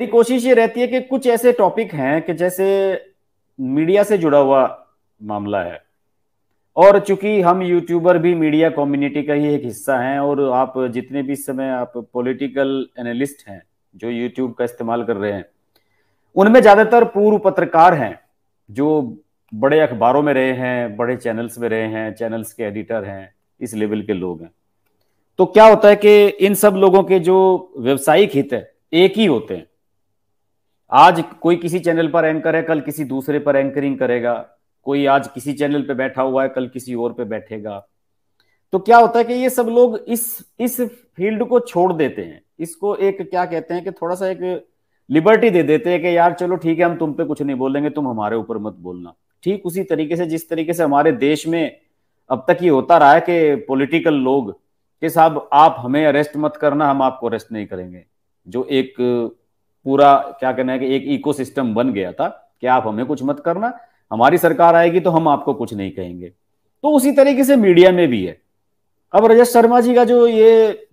मेरी कोशिश ये रहती है कि कुछ ऐसे टॉपिक हैं कि जैसे मीडिया से जुड़ा हुआ मामला है और चूंकि हम यूट्यूबर भी मीडिया कम्युनिटी का ही एक हिस्सा हैं और आप जितने भी समय आप पॉलिटिकल एनालिस्ट हैं जो यूट्यूब का इस्तेमाल कर रहे हैं उनमें ज़्यादातर पूर्व पत्रकार हैं जो बड़े अखबारों में रहे हैं बड़े चैनल्स में रहे हैं चैनल्स के एडिटर हैं इस लेवल के लोग हैं तो क्या होता है कि इन सब लोगों के जो व्यवसायिक हित है एक ही होते हैं आज कोई किसी चैनल पर एंकर है कल किसी दूसरे पर एंकरिंग करेगा कोई आज किसी चैनल पे बैठा हुआ है कल किसी और पे बैठेगा तो क्या होता है कि ये सब लोग इस इस फील्ड को छोड़ देते हैं इसको एक क्या कहते हैं कि थोड़ा सा एक लिबर्टी दे देते हैं कि यार चलो ठीक है हम तुम पे कुछ नहीं बोलेंगे तुम हमारे ऊपर मत बोलना ठीक उसी तरीके से जिस तरीके से हमारे देश में अब तक ये होता रहा है कि पॉलिटिकल लोग कि साहब आप हमें अरेस्ट मत करना हम आपको अरेस्ट नहीं करेंगे जो एक पूरा क्या कहना है कि एक इकोसिस्टम बन गया था कि आप हमें कुछ मत करना हमारी सरकार आएगी तो हम आपको कुछ नहीं कहेंगे तो उसी तरीके से मीडिया में भी है अब रजत शर्मा जी का जो ये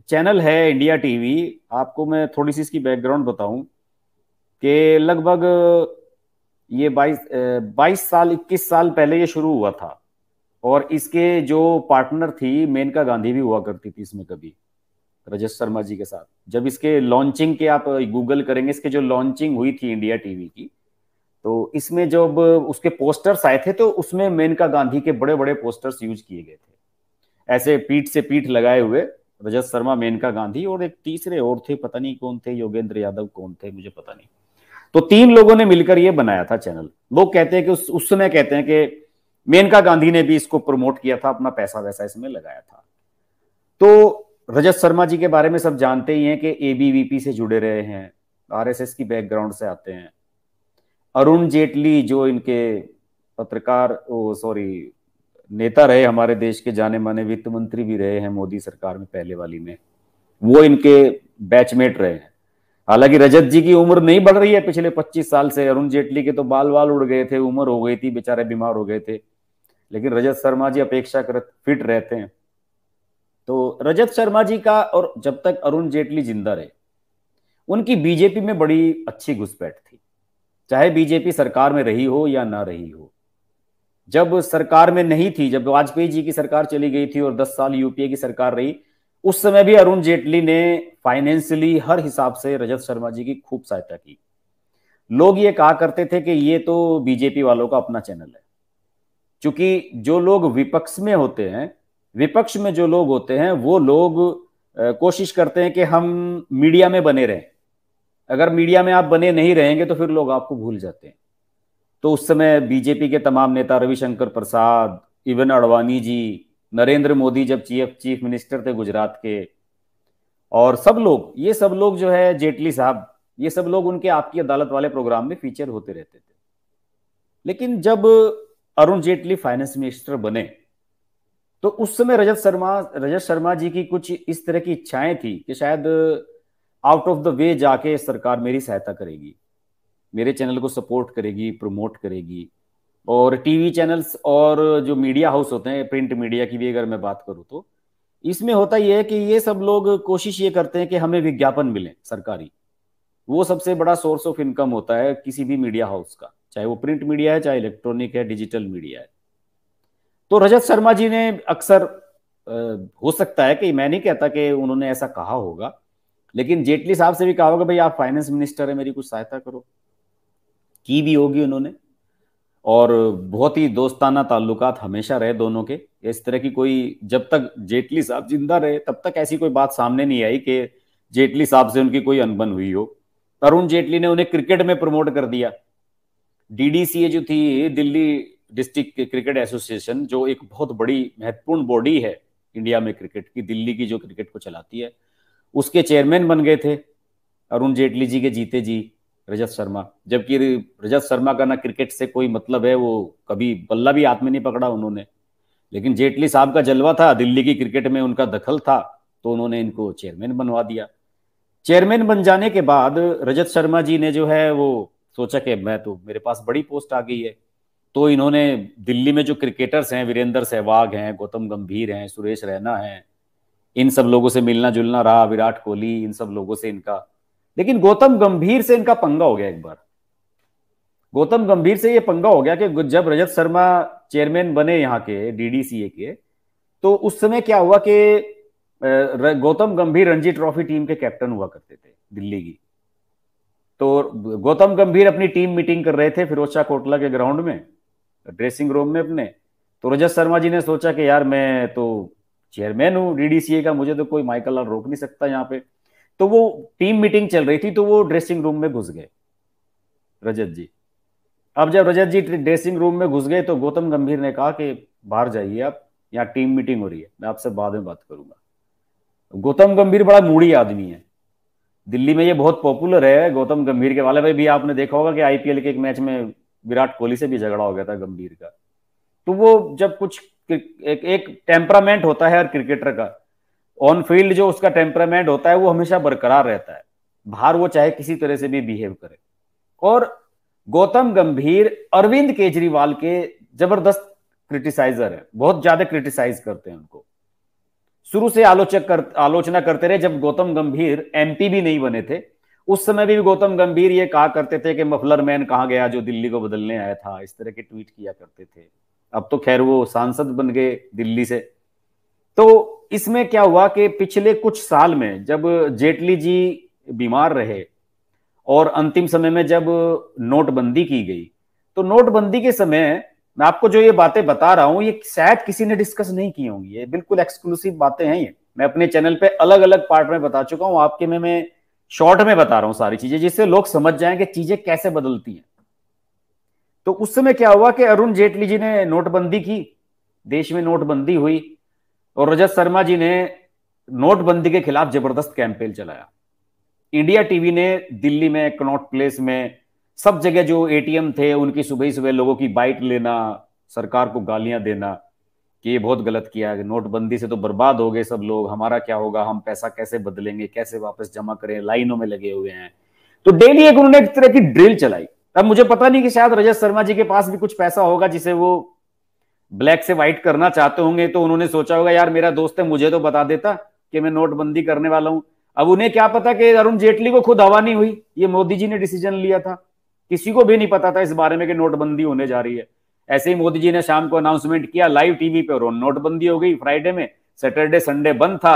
चैनल है इंडिया टीवी आपको मैं थोड़ी सी इसकी बैकग्राउंड बताऊं कि लगभग ये 22 22 साल 21 साल पहले ये शुरू हुआ था और इसके जो पार्टनर थी मेनका गांधी भी हुआ करती थी इसमें कभी रजत शर्मा जी के साथ जब इसके लॉन्चिंग के आप गूगल करेंगे इसके जो लॉन्चिंग हुई थी इंडिया टीवी की तो इसमें जब उसके पोस्टर्स आए थे तो उसमें मेनका गांधी के बड़े बड़े पोस्टर्स यूज किए गए थे ऐसे पीठ से पीठ लगाए हुए रजत शर्मा मेनका गांधी और एक तीसरे और थे पता नहीं कौन थे योगेंद्र यादव कौन थे मुझे पता नहीं तो तीन लोगों ने मिलकर ये बनाया था चैनल वो कहते हैं कि उस समय कहते हैं कि मेनका गांधी ने भी इसको प्रमोट किया था अपना पैसा वैसा इसमें लगाया था तो रजत शर्मा जी के बारे में सब जानते ही हैं कि एबीवीपी से जुड़े रहे हैं आरएसएस की बैकग्राउंड से आते हैं अरुण जेटली जो इनके पत्रकार ओ सॉरी नेता रहे हमारे देश के जाने माने वित्त मंत्री भी रहे हैं मोदी सरकार में पहले वाली में वो इनके बैचमेट रहे हैं हालांकि रजत जी की उम्र नहीं बढ़ रही है पिछले 25 साल से अरुण जेटली के तो बाल बाल उड़ गए थे उम्र हो गई थी बेचारे बीमार हो गए थे लेकिन रजत शर्मा जी अपेक्षाकृत फिट रहते हैं तो रजत शर्मा जी का और जब तक अरुण जेटली जिंदा रहे उनकी बीजेपी में बड़ी अच्छी घुसपैठ थी चाहे बीजेपी सरकार में रही हो या ना रही हो जब सरकार में नहीं थी जब वाजपेयी जी की सरकार चली गई थी और 10 साल यूपीए की सरकार रही उस समय भी अरुण जेटली ने फाइनेंशियली हर हिसाब से रजत शर्मा जी की खूब सहायता की लोग ये कहा करते थे कि ये तो बीजेपी वालों का अपना चैनल है क्योंकि जो लोग विपक्ष में होते हैं विपक्ष में जो लोग होते हैं वो लोग कोशिश करते हैं कि हम मीडिया में बने रहें अगर मीडिया में आप बने नहीं रहेंगे तो फिर लोग आपको भूल जाते हैं तो उस समय बीजेपी के तमाम नेता रविशंकर प्रसाद इवन अडवाणी जी नरेंद्र मोदी जब चीफ चीफ मिनिस्टर थे गुजरात के और सब लोग ये सब लोग जो है जेटली साहब ये सब लोग उनके आपकी अदालत वाले प्रोग्राम में फीचर होते रहते थे लेकिन जब अरुण जेटली फाइनेंस मिनिस्टर बने तो उस समय रजत शर्मा रजत शर्मा जी की कुछ इस तरह की इच्छाएं थी कि शायद आउट ऑफ द वे जाके सरकार मेरी सहायता करेगी मेरे चैनल को सपोर्ट करेगी प्रमोट करेगी और टीवी चैनल्स और जो मीडिया हाउस होते हैं प्रिंट मीडिया की भी अगर मैं बात करूँ तो इसमें होता यह है कि ये सब लोग कोशिश ये करते हैं कि हमें विज्ञापन मिले सरकारी वो सबसे बड़ा सोर्स ऑफ इनकम होता है किसी भी मीडिया हाउस का चाहे वो प्रिंट मीडिया है चाहे इलेक्ट्रॉनिक है डिजिटल मीडिया है तो रजत शर्मा जी ने अक्सर हो सकता है कि मैं नहीं कहता कि उन्होंने ऐसा कहा होगा लेकिन जेटली साहब से भी कहा होगा भाई आप फाइनेंस मिनिस्टर है मेरी कुछ सहायता करो की भी होगी उन्होंने और बहुत ही दोस्ताना ताल्लुकात हमेशा रहे दोनों के इस तरह की कोई जब तक जेटली साहब जिंदा रहे तब तक ऐसी कोई बात सामने नहीं आई कि जेटली साहब से उनकी कोई अनबन हुई हो अरुण जेटली ने उन्हें क्रिकेट में प्रमोट कर दिया डीडीसीए जो थी दिल्ली डिस्ट्रिक्ट क्रिकेट एसोसिएशन जो एक बहुत बड़ी महत्वपूर्ण बॉडी है इंडिया में क्रिकेट की दिल्ली की जो क्रिकेट को चलाती है उसके चेयरमैन बन गए थे अरुण जेटली जी के जीते जी रजत शर्मा जबकि रजत शर्मा का ना क्रिकेट से कोई मतलब है वो कभी बल्ला भी हाथ में नहीं पकड़ा उन्होंने लेकिन जेटली साहब का जलवा था दिल्ली की क्रिकेट में उनका दखल था तो उन्होंने इनको चेयरमैन बनवा दिया चेयरमैन बन जाने के बाद रजत शर्मा जी ने जो है वो सोचा कि मैं तो मेरे पास बड़ी पोस्ट आ गई है तो इन्होंने दिल्ली में जो क्रिकेटर्स हैं वीरेंद्र सहवाग हैं गौतम गंभीर हैं सुरेश रैना हैं इन सब लोगों से मिलना जुलना रहा विराट कोहली इन सब लोगों से इनका लेकिन गौतम गंभीर से इनका पंगा हो गया एक बार गौतम गंभीर से ये पंगा हो गया कि जब रजत शर्मा चेयरमैन बने यहाँ के डीडीसीए के तो उस समय क्या हुआ कि गौतम गंभीर रणजी ट्रॉफी टीम के कैप्टन हुआ करते थे दिल्ली की तो गौतम गंभीर अपनी टीम मीटिंग कर रहे थे फिरोज शाह कोटला के ग्राउंड में ड्रेसिंग रूम में अपने तो रजत शर्मा जी ने सोचा कि यार मैं तो चेयरमैन हूँ डीडीसीए का मुझे तो कोई माइकल लाल रोक नहीं सकता यहाँ पे तो वो टीम मीटिंग चल रही थी तो वो ड्रेसिंग रूम में घुस गए रजत जी अब जब रजत जी ड्रेसिंग रूम में घुस गए तो गौतम गंभीर ने कहा कि बाहर जाइए आप यहाँ टीम मीटिंग हो रही है मैं आपसे बाद में बात करूंगा गौतम गंभीर बड़ा मूडी आदमी है दिल्ली में ये बहुत पॉपुलर है गौतम गंभीर के वाले भाई भी आपने देखा होगा कि आईपीएल के एक मैच में विराट कोहली से भी झगड़ा हो गया था गंभीर का तो वो जब कुछ एक, एक टेम्परामेंट होता है हर क्रिकेटर का ऑन फील्ड जो उसका टेम्परामेंट होता है वो हमेशा बरकरार रहता है बाहर वो चाहे किसी तरह से भी बिहेव करे और गौतम गंभीर अरविंद केजरीवाल के जबरदस्त क्रिटिसाइजर है बहुत ज्यादा क्रिटिसाइज करते हैं उनको शुरू से आलोचक कर आलोचना करते रहे जब गौतम गंभीर एमपी भी नहीं बने थे उस समय भी गौतम गंभीर ये कहा करते थे कि मफलर मैन कहा गया जो दिल्ली को बदलने आया था इस तरह के ट्वीट किया करते थे अब तो खैर वो सांसद बन गए दिल्ली से तो इसमें क्या हुआ कि पिछले कुछ साल में जब जेटली जी बीमार रहे और अंतिम समय में जब नोटबंदी की गई तो नोटबंदी के समय मैं आपको जो ये बातें बता रहा हूं ये शायद किसी ने डिस्कस नहीं की होंगी ये बिल्कुल एक्सक्लूसिव बातें हैं ये मैं अपने चैनल पे अलग अलग पार्ट में बता चुका हूं आपके में मैं शॉर्ट में बता रहा हूं सारी चीजें जिससे लोग समझ जाएं कि चीजें कैसे बदलती हैं तो उस समय क्या हुआ कि अरुण जेटली जी ने नोटबंदी की देश में नोटबंदी हुई और रजत शर्मा जी ने नोटबंदी के खिलाफ जबरदस्त कैंपेन चलाया इंडिया टीवी ने दिल्ली में कनॉट प्लेस में सब जगह जो एटीएम थे उनकी सुबह सुबह लोगों की बाइट लेना सरकार को गालियां देना कि ये बहुत गलत किया है नोटबंदी से तो बर्बाद हो गए सब लोग हमारा क्या होगा हम पैसा कैसे बदलेंगे कैसे वापस जमा करें लाइनों में लगे हुए हैं तो डेली एक उन्होंने एक तरह की ड्रिल चलाई अब मुझे पता नहीं कि शायद रजत शर्मा जी के पास भी कुछ पैसा होगा जिसे वो ब्लैक से व्हाइट करना चाहते होंगे तो उन्होंने सोचा होगा यार मेरा दोस्त है मुझे तो बता देता कि मैं नोटबंदी करने वाला हूं अब उन्हें क्या पता कि अरुण जेटली को खुद हवा नहीं हुई ये मोदी जी ने डिसीजन लिया था किसी को भी नहीं पता था इस बारे में कि नोटबंदी होने जा रही है ऐसे ही मोदी जी ने शाम को अनाउंसमेंट किया लाइव टीवी पे और नोटबंदी हो गई फ्राइडे में सैटरडे संडे बंद था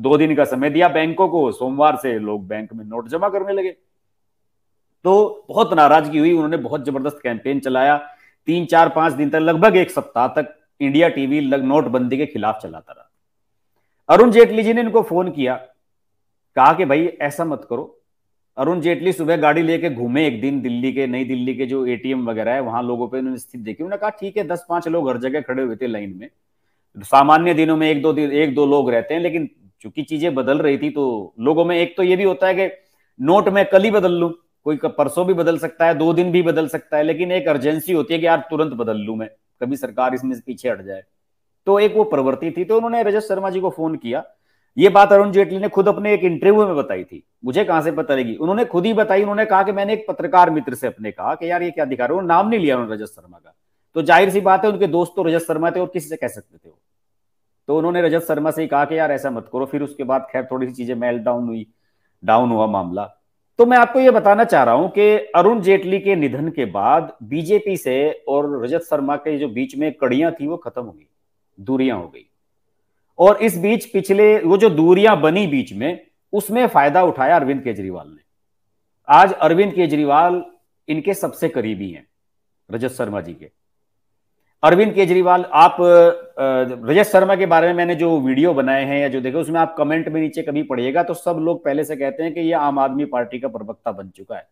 दो दिन का समय दिया बैंकों को सोमवार से लोग बैंक में नोट जमा करने लगे तो बहुत नाराजगी हुई उन्होंने बहुत जबरदस्त कैंपेन चलाया तीन चार पांच दिन तक लगभग एक सप्ताह तक इंडिया टीवी नोटबंदी के खिलाफ चलाता रहा अरुण जेटली जी ने इनको फोन किया कहा कि भाई ऐसा मत करो अरुण जेटली सुबह गाड़ी लेके घूमे एक दिन दिल्ली के नई दिल्ली के जो एटीएम वगैरह है वहां लोगों पे उन्होंने स्थिति देखी उन्होंने कहा ठीक है दस पांच लोग हर जगह खड़े हुए थे लाइन में सामान्य दिनों में एक दो दिन एक दो लोग रहते हैं लेकिन चूंकि चीजें बदल रही थी तो लोगों में एक तो ये भी होता है कि नोट में कल ही बदल लू कोई परसों भी बदल सकता है दो दिन भी बदल सकता है लेकिन एक अर्जेंसी होती है कि यार तुरंत बदल लू मैं कभी सरकार इसमें पीछे हट जाए तो एक वो प्रवृत्ति थी तो उन्होंने रजत शर्मा जी को फोन किया ये बात अरुण जेटली ने खुद अपने एक इंटरव्यू में बताई थी मुझे कहां से पता लगी उन्होंने खुद ही बताई उन्होंने कहा कि मैंने एक पत्रकार मित्र से अपने कहा कि यार ये क्या दिखा रहे हो नाम नहीं लिया उन्होंने रजत शर्मा का तो जाहिर सी बात है उनके दोस्त तो रजत शर्मा थे और किसी से कह सकते थे वो तो उन्होंने रजत शर्मा से ही कहा कि यार ऐसा मत करो फिर उसके बाद खैर थोड़ी सी चीजें मेल डाउन हुई डाउन हुआ मामला तो मैं आपको ये बताना चाह रहा हूं कि अरुण जेटली के निधन के बाद बीजेपी से और रजत शर्मा के जो बीच में कड़ियां थी वो खत्म हो गई दूरियां हो गई और इस बीच पिछले वो जो दूरियां बनी बीच में उसमें फायदा उठाया अरविंद केजरीवाल ने आज अरविंद केजरीवाल इनके सबसे करीबी हैं रजत शर्मा जी के अरविंद केजरीवाल आप रजत शर्मा के बारे में मैंने जो वीडियो बनाए हैं या जो देखे उसमें आप कमेंट में नीचे कभी पढ़िएगा तो सब लोग पहले से कहते हैं कि ये आम आदमी पार्टी का प्रवक्ता बन चुका है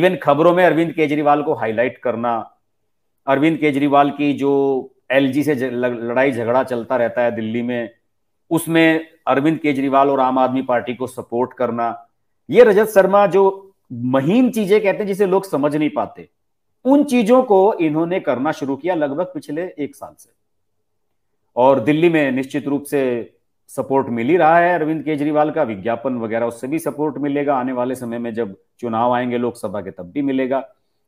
इवन खबरों में अरविंद केजरीवाल को हाईलाइट करना अरविंद केजरीवाल की जो एलजी से लड़ाई झगड़ा चलता रहता है दिल्ली में उसमें अरविंद केजरीवाल और आम आदमी पार्टी को सपोर्ट करना ये रजत शर्मा जो महीन चीजें कहते हैं जिसे लोग समझ नहीं पाते उन चीजों को इन्होंने करना शुरू किया लगभग पिछले एक साल से और दिल्ली में निश्चित रूप से सपोर्ट मिल ही रहा है अरविंद केजरीवाल का विज्ञापन वगैरह उससे भी सपोर्ट मिलेगा आने वाले समय में जब चुनाव आएंगे लोकसभा के तब भी मिलेगा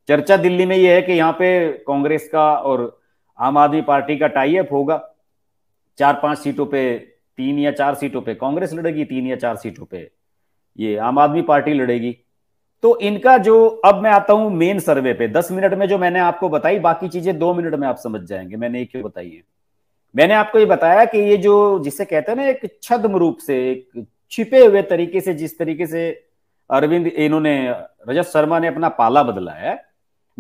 चर्चा दिल्ली में यह है कि यहाँ पे कांग्रेस का और आम आदमी पार्टी का टाइप होगा चार पांच सीटों पे तीन या चार सीटों पे कांग्रेस लड़ेगी तीन या चार सीटों पे ये आम आदमी पार्टी लड़ेगी तो इनका जो अब मैं आता हूं मेन सर्वे पे दस मिनट में जो मैंने आपको बताई बाकी चीजें दो मिनट में आप समझ जाएंगे मैंने क्यों बताई है मैंने आपको ये बताया कि ये जो जिसे कहते हैं ना एक छद्म रूप से एक छिपे हुए तरीके से जिस तरीके से अरविंद इन्होंने रजत शर्मा ने अपना पाला बदला है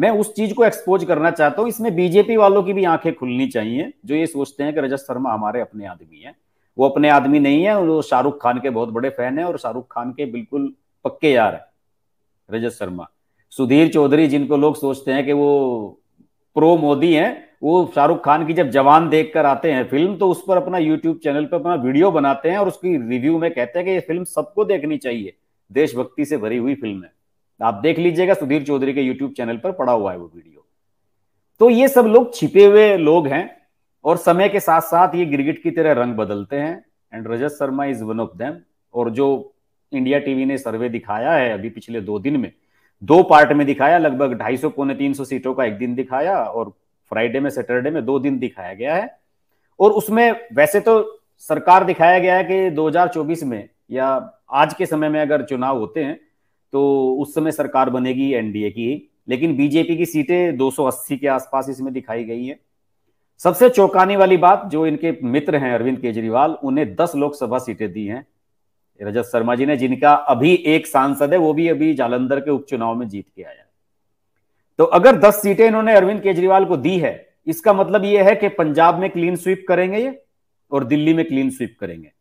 मैं उस चीज को एक्सपोज करना चाहता हूँ इसमें बीजेपी वालों की भी आंखें खुलनी चाहिए जो ये सोचते हैं कि रजत शर्मा हमारे अपने आदमी है वो अपने आदमी नहीं है वो शाहरुख खान के बहुत बड़े फैन है और शाहरुख खान के बिल्कुल पक्के यार है रजत शर्मा सुधीर चौधरी जिनको लोग सोचते हैं कि वो प्रो मोदी हैं वो शाहरुख खान की जब जवान देख कर आते हैं फिल्म तो उस पर अपना यूट्यूब चैनल पर अपना वीडियो बनाते हैं और उसकी रिव्यू में कहते हैं कि ये फिल्म सबको देखनी चाहिए देशभक्ति से भरी हुई फिल्म है आप देख लीजिएगा सुधीर चौधरी के यूट्यूब चैनल पर पड़ा हुआ है वो वीडियो तो ये सब लोग छिपे हुए लोग हैं और समय के साथ साथ ये गिरगिट की तरह रंग बदलते हैं and Rajat Sharma is one of them और जो इंडिया टीवी ने सर्वे दिखाया है अभी पिछले दो दिन में दो पार्ट में दिखाया लगभग ढाई सौ पौने तीन सौ सीटों का एक दिन दिखाया और फ्राइडे में सैटरडे में दो दिन दिखाया गया है और उसमें वैसे तो सरकार दिखाया गया है कि 2024 में या आज के समय में अगर चुनाव होते हैं तो उस समय सरकार बनेगी एनडीए की लेकिन बीजेपी की सीटें 280 के आसपास इसमें दिखाई गई हैं सबसे चौंकाने वाली बात जो इनके मित्र हैं अरविंद केजरीवाल उन्हें 10 लोकसभा सीटें दी हैं रजत शर्मा जी ने जिनका अभी एक सांसद है वो भी अभी जालंधर के उपचुनाव में जीत के आया तो अगर 10 सीटें इन्होंने अरविंद केजरीवाल को दी है इसका मतलब यह है कि पंजाब में क्लीन स्वीप करेंगे ये और दिल्ली में क्लीन स्वीप करेंगे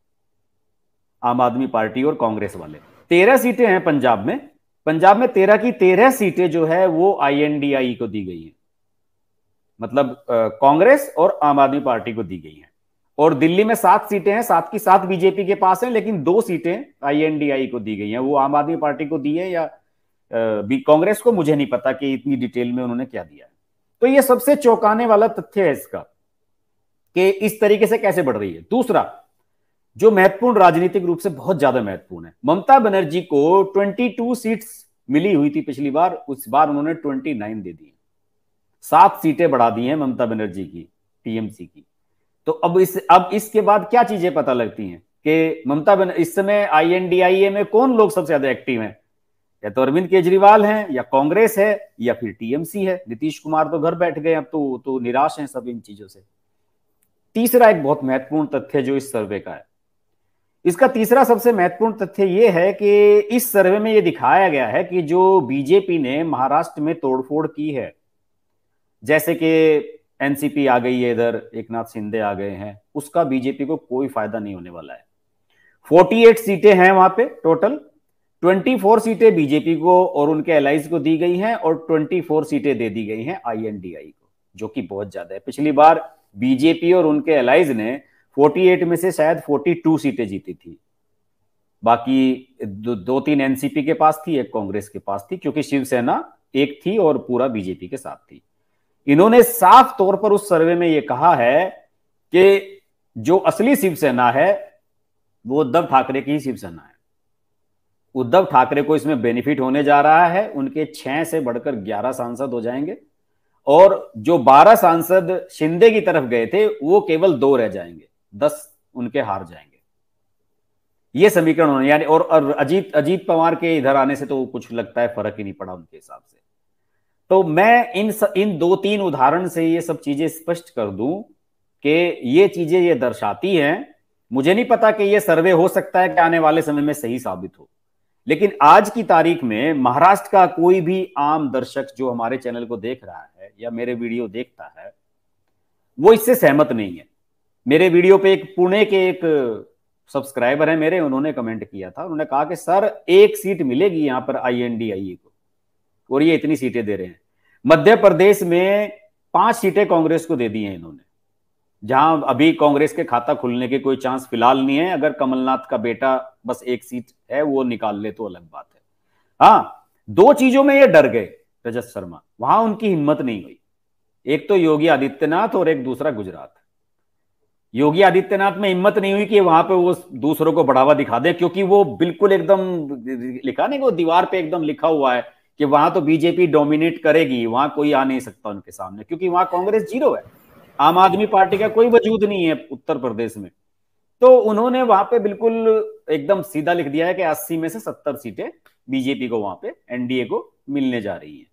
आम आदमी पार्टी और कांग्रेस वाले तेरह सीटें हैं पंजाब में पंजाब में तेरह की तेरह सीटें जो है वो आईएनडीआई e को दी गई है मतलब कांग्रेस और आम आदमी पार्टी को दी गई है और दिल्ली में सात सीटें हैं सात की सात बीजेपी के पास हैं लेकिन दो सीटें आईएनडीआई e को दी गई हैं वो आम आदमी पार्टी को दी है या कांग्रेस को मुझे नहीं पता कि इतनी डिटेल में उन्होंने क्या दिया है तो ये सबसे चौंकाने वाला तथ्य है इसका कि इस तरीके से कैसे बढ़ रही है दूसरा जो महत्वपूर्ण राजनीतिक रूप से बहुत ज्यादा महत्वपूर्ण है ममता बनर्जी को 22 सीट्स मिली हुई थी पिछली बार उस बार उन्होंने 29 दे दी सात सीटें बढ़ा दी हैं ममता बनर्जी की टीएमसी की तो अब इस अब इसके बाद क्या चीजें पता लगती हैं कि ममता बनर्जी इस समय आईएनडीआईए में कौन लोग सबसे ज्यादा एक्टिव हैं या तो अरविंद केजरीवाल हैं या कांग्रेस है या फिर टीएमसी है नीतीश कुमार तो घर बैठ गए अब तो तो निराश हैं सब इन चीजों से तीसरा एक बहुत महत्वपूर्ण तथ्य जो इस सर्वे का है इसका तीसरा सबसे महत्वपूर्ण तथ्य ये है कि इस सर्वे में ये दिखाया गया है कि जो बीजेपी ने महाराष्ट्र में तोड़फोड़ की है जैसे कि एनसीपी आ गई है इधर एक नाथ शिंदे आ गए हैं उसका बीजेपी को कोई फायदा नहीं होने वाला है 48 सीटें हैं वहां पे टोटल 24 सीटें बीजेपी को और उनके एल को दी गई हैं और 24 सीटें दे दी गई हैं आईएनडीआई को जो कि बहुत ज्यादा है पिछली बार बीजेपी और उनके एलाइज ने 48 में से शायद 42 सीटें जीती थी बाकी दो, दो तीन एनसीपी के पास थी एक कांग्रेस के पास थी क्योंकि शिवसेना एक थी और पूरा बीजेपी के साथ थी इन्होंने साफ तौर पर उस सर्वे में यह कहा है कि जो असली शिवसेना है वो उद्धव ठाकरे की ही शिवसेना है उद्धव ठाकरे को इसमें बेनिफिट होने जा रहा है उनके छह से बढ़कर ग्यारह सांसद हो जाएंगे और जो बारह सांसद शिंदे की तरफ गए थे वो केवल दो रह जाएंगे दस उनके हार जाएंगे ये समीकरण यानी और, और अजीत अजीत पवार के इधर आने से तो कुछ लगता है फर्क ही नहीं पड़ा उनके हिसाब से तो मैं इन स, इन दो तीन उदाहरण से ये सब चीजें स्पष्ट कर दूं कि ये चीजें ये दर्शाती हैं मुझे नहीं पता कि ये सर्वे हो सकता है कि आने वाले समय में सही साबित हो लेकिन आज की तारीख में महाराष्ट्र का कोई भी आम दर्शक जो हमारे चैनल को देख रहा है या मेरे वीडियो देखता है वो इससे सहमत नहीं है मेरे वीडियो पे एक पुणे के एक सब्सक्राइबर है मेरे उन्होंने कमेंट किया था उन्होंने कहा कि सर एक सीट मिलेगी यहाँ पर आई आई e को और ये इतनी सीटें दे रहे हैं मध्य प्रदेश में पांच सीटें कांग्रेस को दे दी हैं इन्होंने जहां अभी कांग्रेस के खाता खुलने के कोई चांस फिलहाल नहीं है अगर कमलनाथ का बेटा बस एक सीट है वो निकाल ले तो अलग बात है हाँ दो चीजों में ये डर गए रजत शर्मा वहां उनकी हिम्मत नहीं हुई एक तो योगी आदित्यनाथ और एक दूसरा गुजरात योगी आदित्यनाथ में हिम्मत नहीं हुई कि वहां पे वो दूसरों को बढ़ावा दिखा दे क्योंकि वो बिल्कुल एकदम लिखा नहीं वो दीवार पे एकदम लिखा हुआ है कि वहां तो बीजेपी डोमिनेट करेगी वहां कोई आ नहीं सकता उनके सामने क्योंकि वहां कांग्रेस जीरो है आम आदमी पार्टी का कोई वजूद नहीं है उत्तर प्रदेश में तो उन्होंने वहां पे बिल्कुल एकदम सीधा लिख दिया है कि अस्सी में से सत्तर सीटें बीजेपी को वहां पे एनडीए को मिलने जा रही है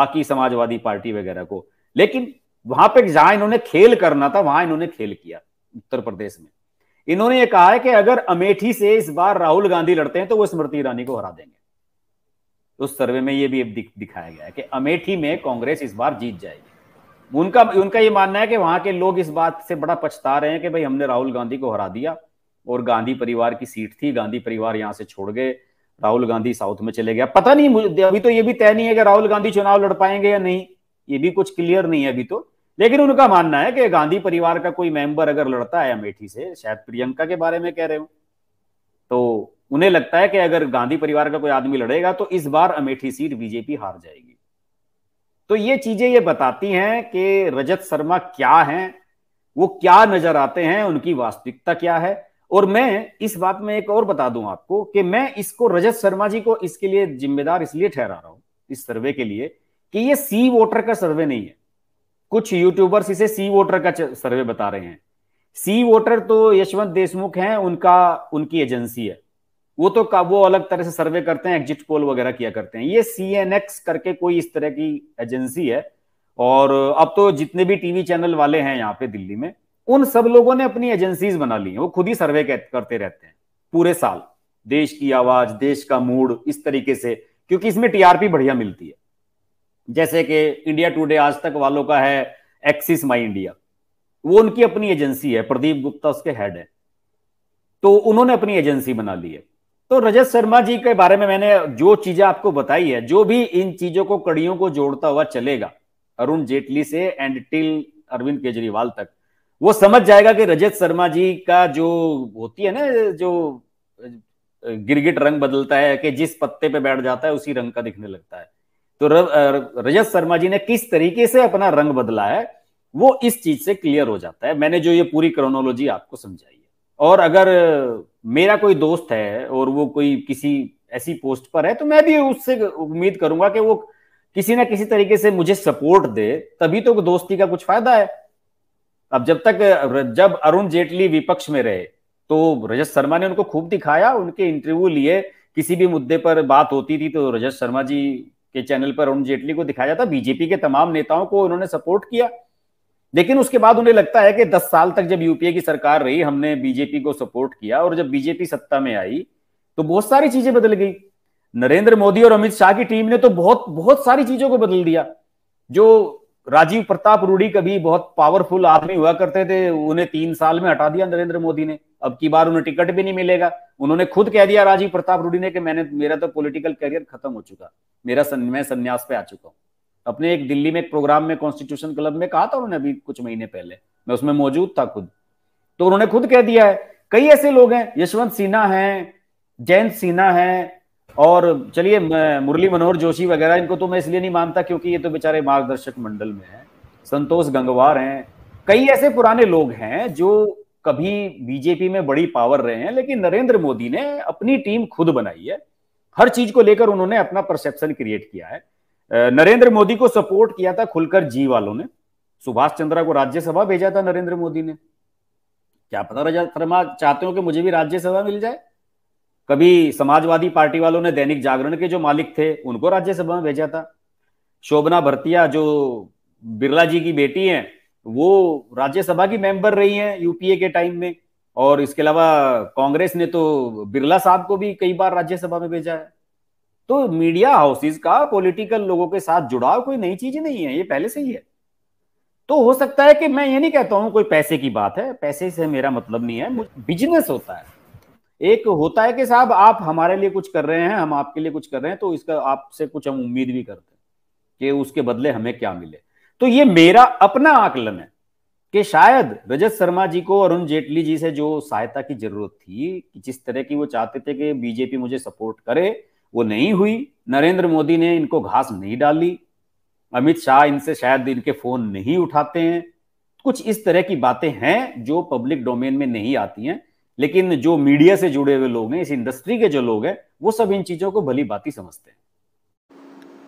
बाकी समाजवादी पार्टी वगैरह को लेकिन वहां पे जहां इन्होंने खेल करना था वहां इन्होंने खेल किया उत्तर प्रदेश में इन्होंने ये कहा है कि अगर अमेठी से इस बार राहुल गांधी लड़ते हैं तो वो स्मृति ईरानी को हरा देंगे उस सर्वे में ये भी दिख, दिखाया गया है कि अमेठी में कांग्रेस इस बार जीत जाएगी उनका उनका ये मानना है कि वहां के लोग इस बात से बड़ा पछता रहे हैं कि भाई हमने राहुल गांधी को हरा दिया और गांधी परिवार की सीट थी गांधी परिवार यहां से छोड़ गए राहुल गांधी साउथ में चले गया पता नहीं अभी तो ये भी तय नहीं है कि राहुल गांधी चुनाव लड़ पाएंगे या नहीं ये भी कुछ क्लियर नहीं है अभी तो लेकिन उनका मानना है कि गांधी परिवार का कोई मेंबर अगर लड़ता है अमेठी से शायद प्रियंका के बारे में कह रहे हो तो उन्हें लगता है कि अगर गांधी परिवार का कोई आदमी लड़ेगा तो इस बार अमेठी सीट बीजेपी हार जाएगी तो ये चीजें ये बताती हैं कि रजत शर्मा क्या हैं वो क्या नजर आते हैं उनकी वास्तविकता क्या है और मैं इस बात में एक और बता दूं आपको कि मैं इसको रजत शर्मा जी को इसके लिए जिम्मेदार इसलिए ठहरा रहा हूं इस सर्वे के लिए कि ये सी वोटर का सर्वे नहीं है कुछ यूट्यूबर्स इसे सी वोटर का सर्वे बता रहे हैं सी वोटर तो यशवंत देशमुख हैं उनका उनकी एजेंसी है वो तो का वो अलग तरह से सर्वे करते हैं एग्जिट पोल वगैरह किया करते हैं ये सी एन एक्स करके कोई इस तरह की एजेंसी है और अब तो जितने भी टीवी चैनल वाले हैं यहाँ पे दिल्ली में उन सब लोगों ने अपनी एजेंसीज बना ली हैं वो खुद ही सर्वे करते रहते हैं पूरे साल देश की आवाज देश का मूड इस तरीके से क्योंकि इसमें टीआरपी बढ़िया मिलती है जैसे कि इंडिया टुडे आज तक वालों का है एक्सिस माई इंडिया वो उनकी अपनी एजेंसी है प्रदीप गुप्ता उसके हेड है तो उन्होंने अपनी एजेंसी बना ली है तो रजत शर्मा जी के बारे में मैंने जो चीजें आपको बताई है जो भी इन चीजों को कड़ियों को जोड़ता हुआ चलेगा अरुण जेटली से एंड टिल अरविंद केजरीवाल तक वो समझ जाएगा कि रजत शर्मा जी का जो होती है ना जो गिरगिट रंग बदलता है कि जिस पत्ते पे बैठ जाता है उसी रंग का दिखने लगता है तो रजत शर्मा जी ने किस तरीके से अपना रंग बदला है वो इस चीज से क्लियर हो जाता है मैंने जो ये पूरी क्रोनोलॉजी आपको समझाई है और अगर मेरा कोई दोस्त है और वो कोई किसी ऐसी पोस्ट पर है तो मैं भी उससे उम्मीद करूंगा कि वो किसी ना किसी तरीके से मुझे सपोर्ट दे तभी तो दोस्ती का कुछ फायदा है अब जब तक जब अरुण जेटली विपक्ष में रहे तो रजत शर्मा ने उनको खूब दिखाया उनके इंटरव्यू लिए किसी भी मुद्दे पर बात होती थी तो रजत शर्मा जी के चैनल पर अरुण जेटली को दिखाया जाता बीजेपी के तमाम नेताओं को उन्होंने सपोर्ट किया लेकिन उसके बाद उन्हें लगता है कि दस साल तक जब यूपीए की सरकार रही हमने बीजेपी को सपोर्ट किया और जब बीजेपी सत्ता में आई तो बहुत सारी चीजें बदल गई नरेंद्र मोदी और अमित शाह की टीम ने तो बहुत बहुत सारी चीजों को बदल दिया जो राजीव प्रताप रूढ़ी कभी बहुत पावरफुल आदमी हुआ करते थे उन्हें तीन साल में हटा दिया नरेंद्र मोदी ने अब की बार उन्हें टिकट भी नहीं मिलेगा उन्होंने खुद कह दिया राजीव प्रताप रूडी ने कि मैंने मेरा तो पॉलिटिकल करियर खत्म हो चुका मेरा सन, मैं संन्यास पे आ चुका हूं अपने एक दिल्ली में एक प्रोग्राम में कॉन्स्टिट्यूशन क्लब में कहा था उन्होंने अभी कुछ महीने पहले मैं उसमें मौजूद था खुद तो उन्होंने खुद कह दिया है कई ऐसे लोग हैं यशवंत सिन्हा हैं जयंत सिन्हा हैं और चलिए मुरली मनोहर जोशी वगैरह इनको तो मैं इसलिए नहीं मानता क्योंकि ये तो बेचारे मार्गदर्शक मंडल में हैं संतोष गंगवार हैं कई ऐसे पुराने लोग हैं जो कभी बीजेपी में बड़ी पावर रहे हैं लेकिन नरेंद्र मोदी ने अपनी टीम खुद बनाई है हर चीज को लेकर उन्होंने अपना परसेप्शन क्रिएट किया है नरेंद्र मोदी को सपोर्ट किया था खुलकर जी वालों ने सुभाष चंद्रा को राज्यसभा भेजा था नरेंद्र मोदी ने क्या पता शर्मा चाहते हो कि मुझे भी राज्यसभा मिल जाए कभी समाजवादी पार्टी वालों ने दैनिक जागरण के जो मालिक थे उनको राज्यसभा में भेजा था शोभना भरतिया जो बिरला जी की बेटी हैं वो राज्यसभा की मेंबर रही हैं यूपीए के टाइम में और इसके अलावा कांग्रेस ने तो बिरला साहब को भी कई बार राज्यसभा में भेजा है तो मीडिया हाउसेज का पॉलिटिकल लोगों के साथ जुड़ाव कोई नई चीज नहीं है ये पहले से ही है तो हो सकता है कि मैं ये नहीं कहता हूं कोई पैसे की बात है पैसे से मेरा मतलब नहीं है बिजनेस होता है एक होता है कि साहब आप हमारे लिए कुछ कर रहे हैं हम आपके लिए कुछ कर रहे हैं तो इसका आपसे कुछ हम उम्मीद भी करते हैं कि उसके बदले हमें क्या मिले तो ये मेरा अपना आकलन है कि शायद रजत शर्मा जी को अरुण जेटली जी से जो सहायता की जरूरत थी कि जिस तरह की वो चाहते थे कि बीजेपी मुझे सपोर्ट करे वो नहीं हुई नरेंद्र मोदी ने इनको घास नहीं डाली अमित शाह इनसे शायद इनके फोन नहीं उठाते हैं कुछ इस तरह की बातें हैं जो पब्लिक डोमेन में नहीं आती हैं लेकिन जो मीडिया से जुड़े हुए लोग हैं इस इंडस्ट्री के जो लोग हैं वो सब इन चीजों को भली बाती समझते हैं